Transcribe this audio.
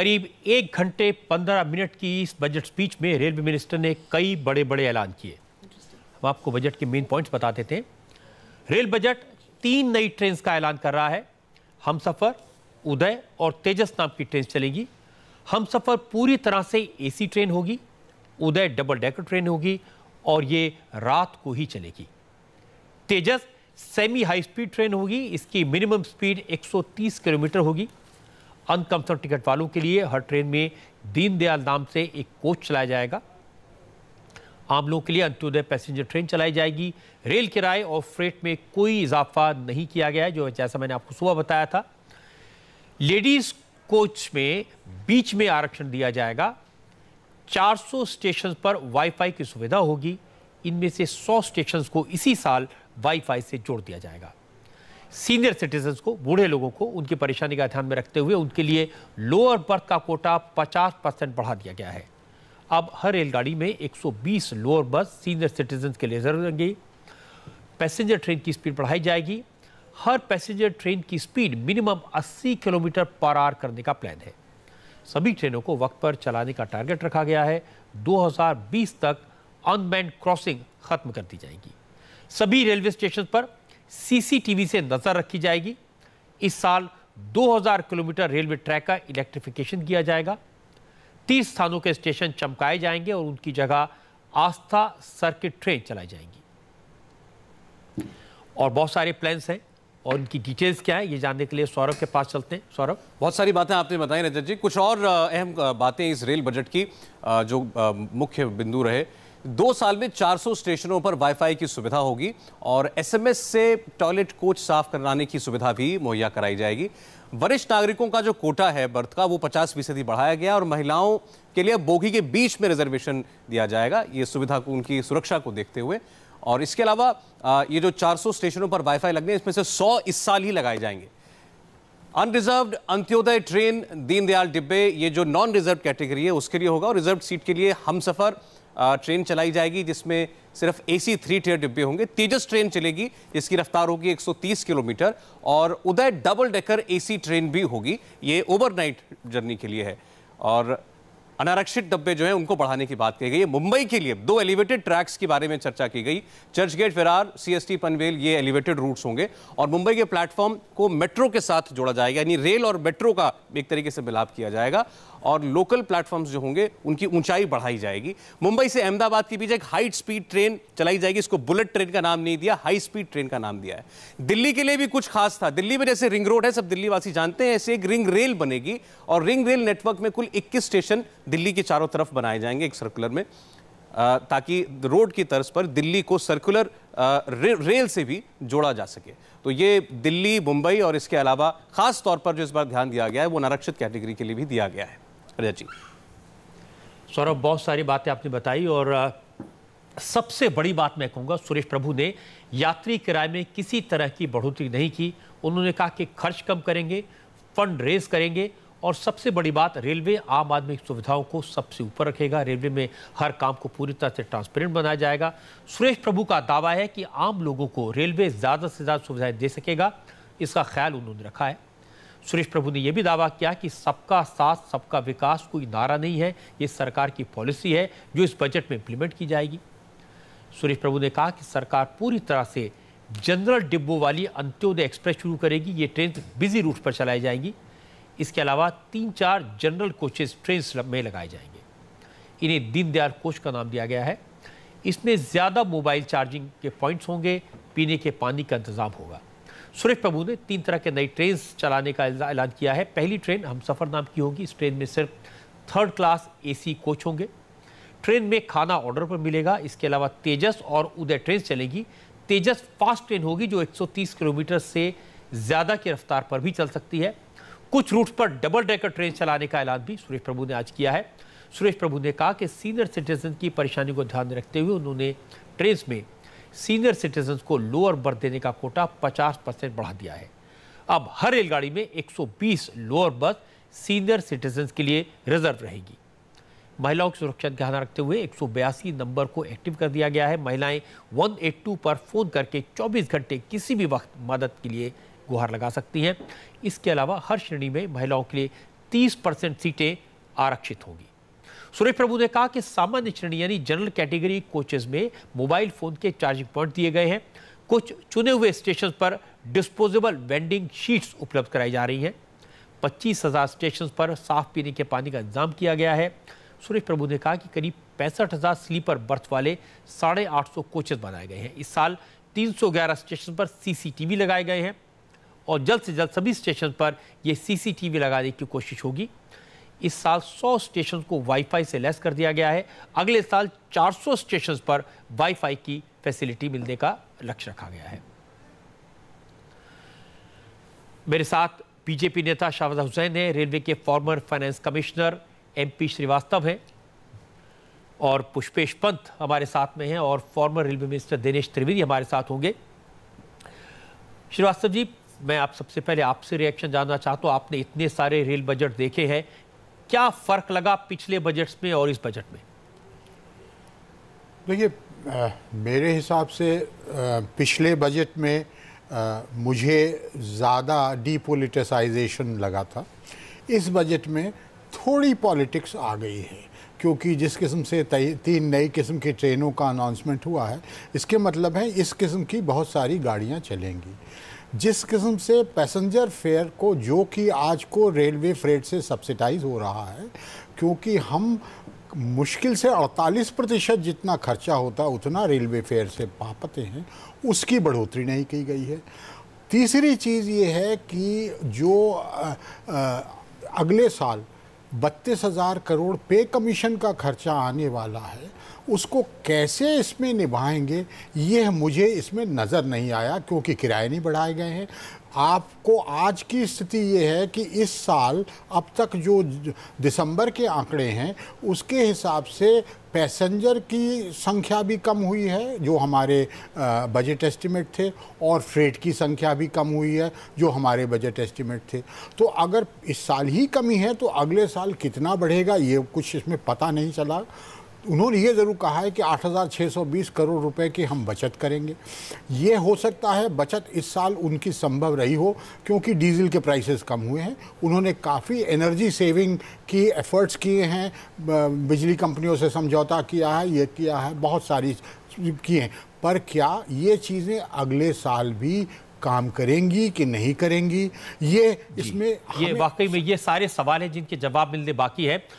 करीब एक घंटे पंद्रह मिनट की इस बजट स्पीच में रेलवे मिनिस्टर ने कई बड़े बड़े ऐलान किए हम आपको बजट के मेन पॉइंट्स बता देते हैं रेल बजट तीन नई ट्रेन का ऐलान कर रहा है हम सफ़र उदय और तेजस नाम की ट्रेन चलेंगी हम सफ़र पूरी तरह से एसी ट्रेन होगी उदय डबल डेकर ट्रेन होगी और ये रात को ही चलेगी Tejas semi high speed train होगी इसकी मिनिमम स्पीड 130 किलोमीटर होगी अनकम्फर्म टिकट वालों के लिए हर ट्रेन में दीनदयाल नाम से एक कोच चलाया जाएगा आम लोगों के लिए अंत्योदय पैसेंजर ट्रेन चलाई जाएगी रेल किराए और फ्रेट में कोई इजाफा नहीं किया गया है जो जैसा मैंने आपको सुबह बताया था लेडीज़ कोच में बीच में आरक्षण दिया जाएगा 400 स्टेशन पर वाईफाई की सुविधा होगी इनमें से 100 स्टेशन को इसी साल वाईफाई से जोड़ दिया जाएगा सीनियर सिटीजन को बूढ़े लोगों को उनकी परेशानी का ध्यान में रखते हुए उनके लिए लोअर बर्थ का कोटा 50 परसेंट बढ़ा दिया गया है अब हर रेलगाड़ी में 120 लोअर बर्थ सीनियर सिटीजन के लिए रहेंगे पैसेंजर ट्रेन की स्पीड बढ़ाई जाएगी हर पैसेंजर ट्रेन की स्पीड मिनिमम 80 किलोमीटर पर आर करने का प्लान है सभी ट्रेनों को वक्त पर चलाने का टारगेट रखा गया है 2020 तक अनमैन क्रॉसिंग खत्म कर दी जाएगी सभी रेलवे स्टेशन पर सीसीटीवी से नज़र रखी जाएगी इस साल 2000 किलोमीटर रेलवे ट्रैक का इलेक्ट्रिफिकेशन किया जाएगा 30 स्थानों के स्टेशन चमकाए जाएंगे और उनकी जगह आस्था सर्किट ट्रेन चलाई जाएंगी और बहुत सारे प्लान्स हैं और उनकी डिटेल्स क्या है ये जानने के लिए सौरभ के पास चलते हैं सौरभ बहुत सारी बातें आपने बताई रजत जी कुछ और अहम बातें इस रेल बजट की जो मुख्य बिंदु रहे दो साल में 400 स्टेशनों पर वाईफाई की सुविधा होगी और एसएमएस से टॉयलेट कोच साफ कराने की सुविधा भी मुहैया कराई जाएगी वरिष्ठ नागरिकों का जो कोटा है बर्थ का वो 50 फीसदी बढ़ाया गया और महिलाओं के लिए बोगी के बीच में रिजर्वेशन दिया जाएगा ये सुविधा को उनकी सुरक्षा को देखते हुए और इसके अलावा ये जो 400 स्टेशनों पर वाईफाई लगने इसमें से 100 इस साल ही लगाए जाएंगे अनरिजर्व अंत्योदय ट्रेन दीनदयाल डिब्बे ये जो नॉन रिजर्व कैटेगरी है उसके लिए होगा और रिजर्व सीट के लिए हम सफ़र ट्रेन चलाई जाएगी जिसमें सिर्फ एसी थ्री टीयर डिब्बे होंगे तेजस ट्रेन चलेगी जिसकी रफ्तार होगी 130 किलोमीटर और Uday double decker AC train भी होगी ये ओवरनाइट जर्नी के लिए है और अनारक्षित डब्बे जो है उनको बढ़ाने की बात कही गई है मुंबई के लिए दो एलिवेटेड ट्रैक्स के बारे में चर्चा की गई चर्च गेट सीएसटी पनवेल ये एलिवेटेड रूट्स होंगे और मुंबई के प्लेटफॉर्म को मेट्रो के साथ जोड़ा जाएगा यानी रेल और मेट्रो का एक तरीके से मिलाप किया जाएगा और लोकल प्लेटफॉर्म्स जो होंगे उनकी ऊंचाई बढ़ाई जाएगी मुंबई से अहमदाबाद के बीच एक हाई स्पीड ट्रेन चलाई जाएगी इसको बुलेट ट्रेन का नाम नहीं दिया हाई स्पीड ट्रेन का नाम दिया है दिल्ली के लिए भी कुछ खास था दिल्ली में जैसे रिंग रोड है सब दिल्ली वासी जानते हैं ऐसे एक रिंग रेल बनेगी और रिंग रेल नेटवर्क में कुल इक्कीस स्टेशन दिल्ली के चारों तरफ बनाए जाएंगे एक सर्कुलर में ताकि रोड की तर्ज पर दिल्ली को सर्कुलर रे, रेल से भी जोड़ा जा सके तो ये दिल्ली मुंबई और इसके अलावा खास तौर पर जो इस बार ध्यान दिया गया है वो नरक्षित कैटेगरी के लिए भी दिया गया है रजत जी सौरभ बहुत सारी बातें आपने बताई और सबसे बड़ी बात मैं कहूँगा सुरेश प्रभु ने यात्री किराए में किसी तरह की बढ़ोतरी नहीं की उन्होंने कहा कि खर्च कम करेंगे फंड रेज करेंगे और सबसे बड़ी बात रेलवे आम आदमी की सुविधाओं को सबसे ऊपर रखेगा रेलवे में हर काम को पूरी तरह से ट्रांसपेरेंट बनाया जाएगा सुरेश प्रभु का दावा है कि आम लोगों को रेलवे ज़्यादा से ज़्यादा सुविधाएं दे सकेगा इसका ख्याल उन्होंने रखा है सुरेश प्रभु ने यह भी दावा किया कि सबका साथ सबका विकास कोई नारा नहीं है ये सरकार की पॉलिसी है जो इस बजट में इम्प्लीमेंट की जाएगी सुरेश प्रभु ने कहा कि सरकार पूरी तरह से जनरल डिब्बों वाली अंत्योदय एक्सप्रेस शुरू करेगी ये ट्रेन बिजी रूट पर चलाई जाएगी इसके अलावा तीन चार जनरल कोचेज ट्रेन में लगाए जाएंगे इन्हें दीनदयाल कोच का नाम दिया गया है इसमें ज़्यादा मोबाइल चार्जिंग के पॉइंट्स होंगे पीने के पानी का इंतजाम होगा सुरेश प्रभु ने तीन तरह के नई ट्रेन चलाने का ऐलान किया है पहली ट्रेन हम सफ़र नाम की होगी इस ट्रेन में सिर्फ थर्ड क्लास एसी कोच होंगे ट्रेन में खाना ऑर्डर पर मिलेगा इसके अलावा तेजस और उदय ट्रेन चलेगी तेजस फास्ट ट्रेन होगी जो 130 किलोमीटर से ज़्यादा की रफ्तार पर भी चल सकती है कुछ रूट्स पर डबल डेकर ट्रेन चलाने का ऐलान भी सुरेश प्रभु ने आज किया है सुरेश प्रभु ने कहा कि सीनियर सिटीजन की परेशानी को ध्यान में रखते हुए उन्होंने ट्रेन में सीनियर सिटीजन को लोअर बर्थ देने का कोटा 50 परसेंट बढ़ा दिया है अब हर रेलगाड़ी में 120 लोअर बर्थ सीनियर सिटीजन के लिए रिजर्व रहेगी महिलाओं की सुरक्षा ध्यान रखते हुए एक नंबर को एक्टिव कर दिया गया है महिलाएं 182 पर फ़ोन करके 24 घंटे किसी भी वक्त मदद के लिए गुहार लगा सकती हैं इसके अलावा हर श्रेणी में महिलाओं के लिए तीस परसेंट सीटें आरक्षित होंगी सुरेश प्रभु ने कहा कि सामान्य श्रेणी यानी जनरल कैटेगरी कोचेज में मोबाइल फोन के चार्जिंग पॉइंट दिए गए हैं कुछ चुने हुए स्टेशन पर डिस्पोजेबल वेंडिंग शीट्स उपलब्ध कराई जा रही हैं पच्चीस हज़ार स्टेशन पर साफ पीने के पानी का इंतजाम किया गया है सुरेश प्रभु ने कहा कि करीब पैंसठ हज़ार स्लीपर बर्थ वाले साढ़े आठ सौ कोचेज बनाए गए हैं इस साल तीन सौ ग्यारह स्टेशन पर सीसीटीवी लगाए गए हैं और जल्द से जल्द सभी स्टेशन पर यह सीसीटीवी लगाने की कोशिश होगी इस साल 100 स्टेशन को वाईफाई से लेस कर दिया गया है अगले साल 400 स्टेशन पर वाईफाई की फैसिलिटी मिलने का लक्ष्य रखा गया है मेरे साथ बीजेपी नेता शाहबाज हुसैन है रेलवे के former finance commissioner MP Srivastava हैं और पुष्पेश पंत हमारे साथ में हैं और former railway minister Dinesh Trivedi हमारे साथ होंगे श्रीवास्तव जी मैं आप सबसे पहले आपसे रिएक्शन जानना चाहता हूँ आपने इतने सारे रेल बजट देखे हैं क्या फ़र्क लगा पिछले बजट्स में और इस बजट में देखिए मेरे हिसाब से आ, पिछले बजट में आ, मुझे ज़्यादा डीपोलिटिसाइजेशन लगा था इस बजट में थोड़ी पॉलिटिक्स आ गई है क्योंकि जिस किस्म से तीन नई किस्म की ट्रेनों का अनाउंसमेंट हुआ है इसके मतलब है इस किस्म की बहुत सारी गाड़ियाँ चलेंगी जिस किस्म से पैसेंजर फेयर को जो कि आज को रेलवे फ्रेट से सब्सिडाइज हो रहा है क्योंकि हम मुश्किल से 48 प्रतिशत जितना खर्चा होता है उतना रेलवे फेयर से पा पाते हैं उसकी बढ़ोतरी नहीं की गई है तीसरी चीज़ ये है कि जो अगले साल बत्तीस हज़ार करोड़ पे कमीशन का खर्चा आने वाला है उसको कैसे इसमें निभाएंगे यह मुझे इसमें नज़र नहीं आया क्योंकि किराए नहीं बढ़ाए गए हैं आपको आज की स्थिति ये है कि इस साल अब तक जो दिसंबर के आंकड़े हैं उसके हिसाब से पैसेंजर की संख्या भी कम हुई है जो हमारे बजट एस्टिमेट थे और फ्रेट की संख्या भी कम हुई है जो हमारे बजट एस्टिमेट थे तो अगर इस साल ही कमी है तो अगले साल कितना बढ़ेगा ये कुछ इसमें पता नहीं चला उन्होंने ये ज़रूर कहा है कि 8,620 करोड़ रुपए की हम बचत करेंगे ये हो सकता है बचत इस साल उनकी संभव रही हो क्योंकि डीजल के प्राइसेस कम हुए हैं उन्होंने काफ़ी एनर्जी सेविंग की एफर्ट्स किए हैं बिजली कंपनियों से समझौता किया है ये किया है बहुत सारी किए हैं पर क्या ये चीज़ें अगले साल भी काम करेंगी कि नहीं करेंगी ये इसमें ये वाकई में ये सारे सवाल हैं जिनके जवाब मिलने बाकी है